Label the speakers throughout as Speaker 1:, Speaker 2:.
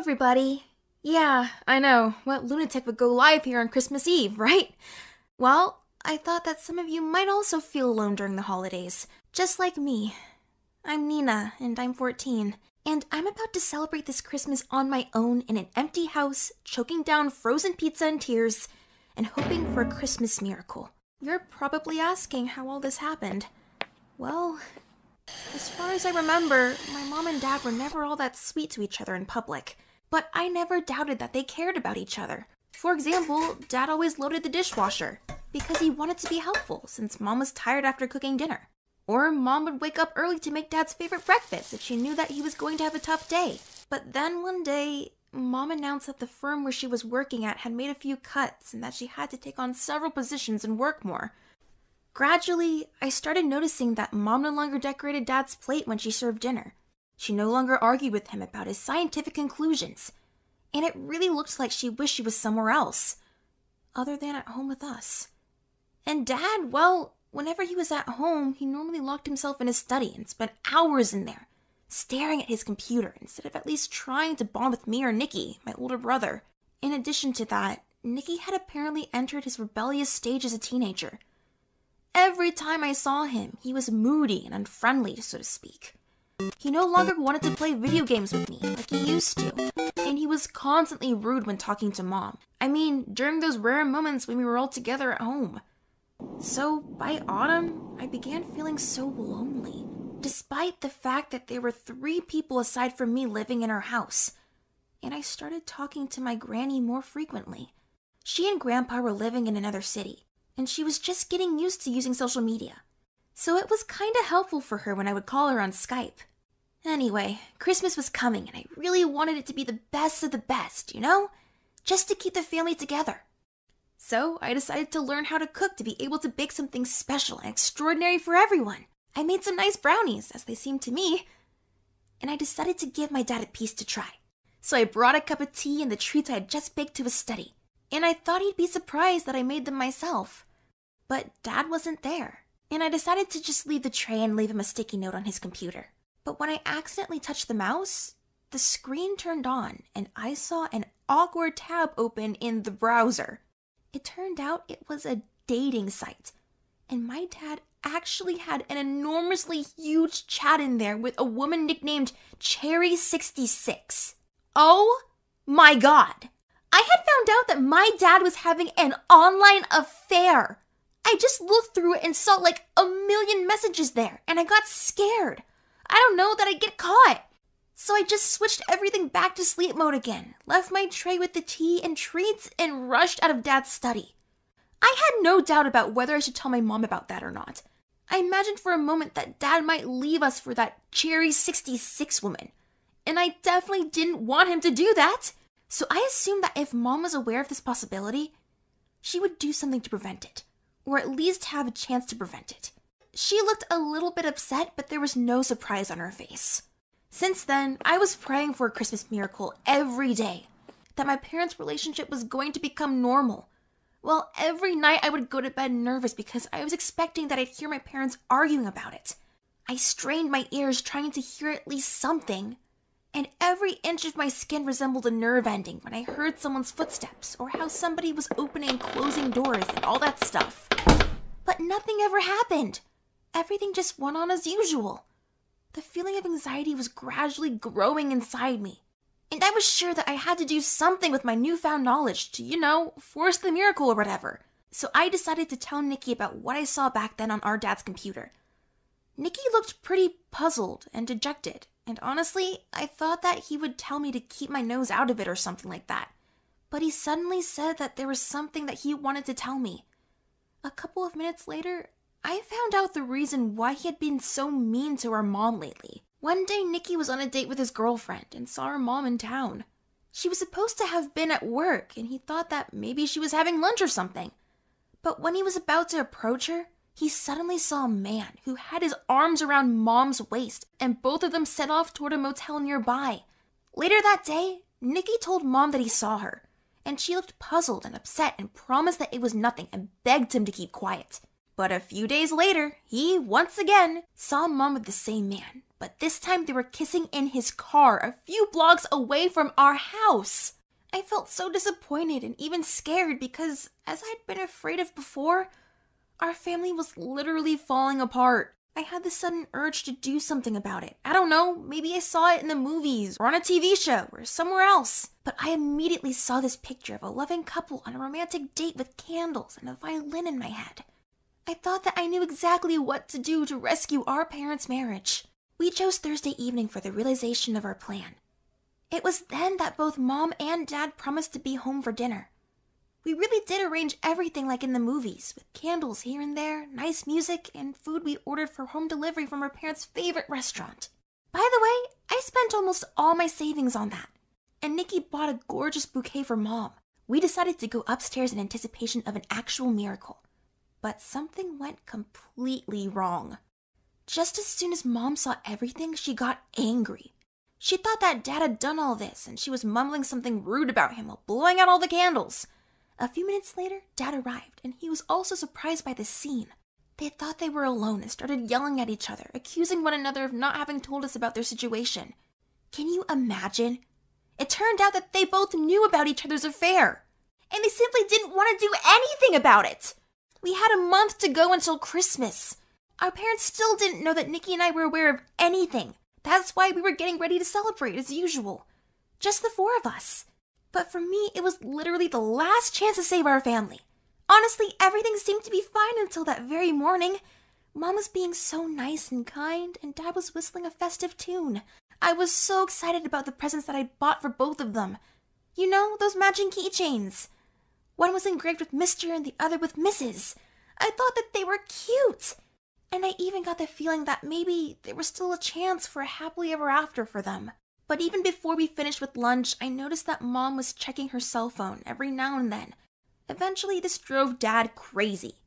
Speaker 1: everybody. Yeah, I know. What lunatic would go live here on Christmas Eve, right? Well, I thought that some of you might also feel alone during the holidays, just like me. I'm Nina, and I'm 14, and I'm about to celebrate this Christmas on my own in an empty house, choking down frozen pizza and tears, and hoping for a Christmas miracle. You're probably asking how all this happened. Well, as far as I remember, my mom and dad were never all that sweet to each other in public. But I never doubted that they cared about each other. For example, Dad always loaded the dishwasher because he wanted to be helpful since Mom was tired after cooking dinner. Or Mom would wake up early to make Dad's favorite breakfast if she knew that he was going to have a tough day. But then one day, Mom announced that the firm where she was working at had made a few cuts and that she had to take on several positions and work more. Gradually, I started noticing that Mom no longer decorated Dad's plate when she served dinner. She no longer argued with him about his scientific conclusions, and it really looked like she wished she was somewhere else, other than at home with us. And Dad, well, whenever he was at home, he normally locked himself in his study and spent hours in there, staring at his computer instead of at least trying to bond with me or Nicky, my older brother. In addition to that, Nicky had apparently entered his rebellious stage as a teenager. Every time I saw him, he was moody and unfriendly, so to speak. He no longer wanted to play video games with me like he used to, and he was constantly rude when talking to mom. I mean, during those rare moments when we were all together at home. So, by autumn, I began feeling so lonely, despite the fact that there were three people aside from me living in our house. And I started talking to my granny more frequently. She and grandpa were living in another city, and she was just getting used to using social media so it was kinda helpful for her when I would call her on Skype. Anyway, Christmas was coming, and I really wanted it to be the best of the best, you know? Just to keep the family together. So I decided to learn how to cook to be able to bake something special and extraordinary for everyone. I made some nice brownies, as they seemed to me, and I decided to give my dad a piece to try. So I brought a cup of tea and the treats I had just baked to his study, and I thought he'd be surprised that I made them myself. But dad wasn't there and I decided to just leave the tray and leave him a sticky note on his computer. But when I accidentally touched the mouse, the screen turned on and I saw an awkward tab open in the browser. It turned out it was a dating site, and my dad actually had an enormously huge chat in there with a woman nicknamed Cherry66. Oh my god! I had found out that my dad was having an online affair I just looked through it and saw like a million messages there, and I got scared. I don't know that I'd get caught. So I just switched everything back to sleep mode again, left my tray with the tea and treats, and rushed out of Dad's study. I had no doubt about whether I should tell my mom about that or not. I imagined for a moment that Dad might leave us for that cherry 66 woman. And I definitely didn't want him to do that. So I assumed that if Mom was aware of this possibility, she would do something to prevent it or at least have a chance to prevent it. She looked a little bit upset, but there was no surprise on her face. Since then, I was praying for a Christmas miracle every day, that my parents' relationship was going to become normal. Well, every night I would go to bed nervous because I was expecting that I'd hear my parents arguing about it. I strained my ears trying to hear at least something, and every inch of my skin resembled a nerve ending when I heard someone's footsteps or how somebody was opening and closing doors and all that stuff. But nothing ever happened. Everything just went on as usual. The feeling of anxiety was gradually growing inside me, and I was sure that I had to do something with my newfound knowledge to, you know, force the miracle or whatever. So I decided to tell Nikki about what I saw back then on our dad's computer. Nikki looked pretty puzzled and dejected, and honestly, I thought that he would tell me to keep my nose out of it or something like that. But he suddenly said that there was something that he wanted to tell me, a couple of minutes later, I found out the reason why he had been so mean to our mom lately. One day, Nikki was on a date with his girlfriend and saw her mom in town. She was supposed to have been at work, and he thought that maybe she was having lunch or something. But when he was about to approach her, he suddenly saw a man who had his arms around mom's waist, and both of them set off toward a motel nearby. Later that day, Nikki told mom that he saw her, and she looked puzzled and upset and promised that it was nothing and begged him to keep quiet. But a few days later, he once again saw Mum with the same man, but this time they were kissing in his car a few blocks away from our house. I felt so disappointed and even scared because, as I'd been afraid of before, our family was literally falling apart. I had this sudden urge to do something about it. I don't know, maybe I saw it in the movies, or on a TV show, or somewhere else. But I immediately saw this picture of a loving couple on a romantic date with candles and a violin in my head. I thought that I knew exactly what to do to rescue our parents' marriage. We chose Thursday evening for the realization of our plan. It was then that both mom and dad promised to be home for dinner. We really did arrange everything like in the movies, with candles here and there, nice music, and food we ordered for home delivery from her parents' favorite restaurant. By the way, I spent almost all my savings on that. And Nikki bought a gorgeous bouquet for mom. We decided to go upstairs in anticipation of an actual miracle. But something went completely wrong. Just as soon as mom saw everything, she got angry. She thought that dad had done all this, and she was mumbling something rude about him while blowing out all the candles. A few minutes later, Dad arrived, and he was also surprised by the scene. They thought they were alone and started yelling at each other, accusing one another of not having told us about their situation. Can you imagine? It turned out that they both knew about each other's affair, and they simply didn't want to do anything about it. We had a month to go until Christmas. Our parents still didn't know that Nikki and I were aware of anything. That's why we were getting ready to celebrate as usual. Just the four of us. But for me, it was literally the last chance to save our family. Honestly, everything seemed to be fine until that very morning. Mom was being so nice and kind, and Dad was whistling a festive tune. I was so excited about the presents that I bought for both of them. You know, those matching keychains. One was engraved with Mr. and the other with Mrs. I thought that they were cute. And I even got the feeling that maybe there was still a chance for a happily ever after for them. But even before we finished with lunch, I noticed that mom was checking her cell phone every now and then. Eventually, this drove dad crazy,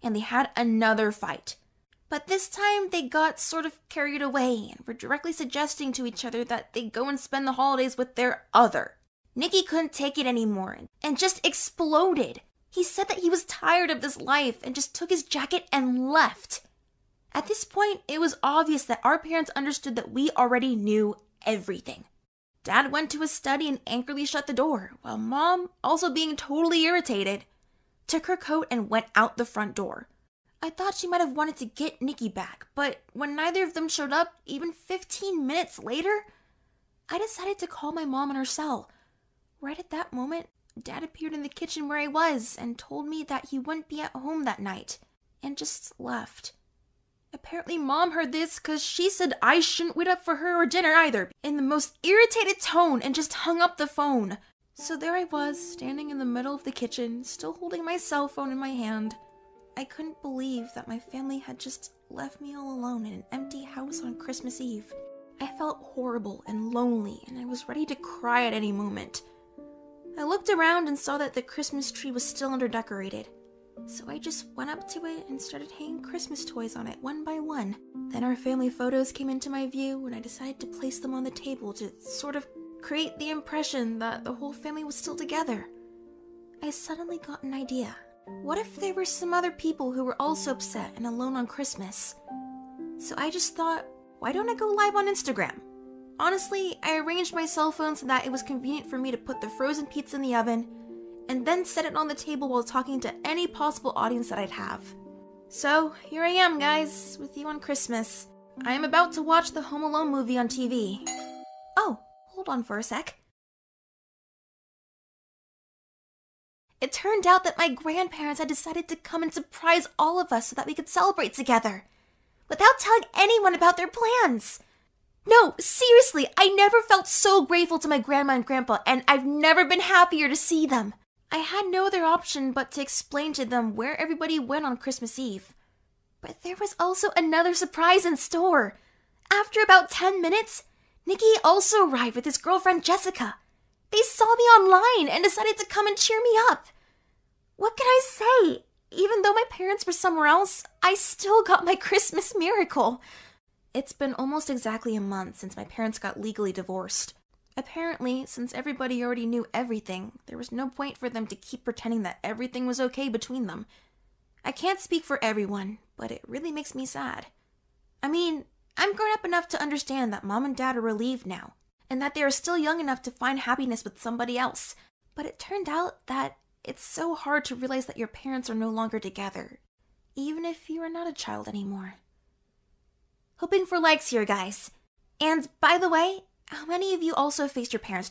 Speaker 1: and they had another fight. But this time, they got sort of carried away and were directly suggesting to each other that they go and spend the holidays with their other. Nikki couldn't take it anymore and just exploded. He said that he was tired of this life and just took his jacket and left. At this point, it was obvious that our parents understood that we already knew everything. Dad went to his study and angrily shut the door, while Mom, also being totally irritated, took her coat and went out the front door. I thought she might have wanted to get Nikki back, but when neither of them showed up, even 15 minutes later, I decided to call my mom in her cell. Right at that moment, Dad appeared in the kitchen where I was and told me that he wouldn't be at home that night and just left. Apparently, mom heard this because she said I shouldn't wait up for her or dinner either, in the most irritated tone, and just hung up the phone. So there I was, standing in the middle of the kitchen, still holding my cell phone in my hand. I couldn't believe that my family had just left me all alone in an empty house on Christmas Eve. I felt horrible and lonely, and I was ready to cry at any moment. I looked around and saw that the Christmas tree was still underdecorated. So I just went up to it and started hanging Christmas toys on it one by one. Then our family photos came into my view, and I decided to place them on the table to sort of create the impression that the whole family was still together. I suddenly got an idea. What if there were some other people who were also upset and alone on Christmas? So I just thought, why don't I go live on Instagram? Honestly, I arranged my cell phone so that it was convenient for me to put the frozen pizza in the oven and then set it on the table while talking to any possible audience that I'd have. So, here I am, guys, with you on Christmas. I am about to watch the Home Alone movie on TV. Oh, hold on for a sec. It turned out that my grandparents had decided to come and surprise all of us so that we could celebrate together. Without telling anyone about their plans! No, seriously, I never felt so grateful to my grandma and grandpa, and I've never been happier to see them. I had no other option but to explain to them where everybody went on Christmas Eve. But there was also another surprise in store. After about 10 minutes, Nikki also arrived with his girlfriend Jessica. They saw me online and decided to come and cheer me up. What can I say? Even though my parents were somewhere else, I still got my Christmas miracle. It's been almost exactly a month since my parents got legally divorced. Apparently, since everybody already knew everything, there was no point for them to keep pretending that everything was okay between them. I can't speak for everyone, but it really makes me sad. I mean, I'm grown up enough to understand that mom and dad are relieved now, and that they are still young enough to find happiness with somebody else. But it turned out that it's so hard to realize that your parents are no longer together, even if you are not a child anymore. Hoping for likes here, guys. And by the way, how many of you also faced your parents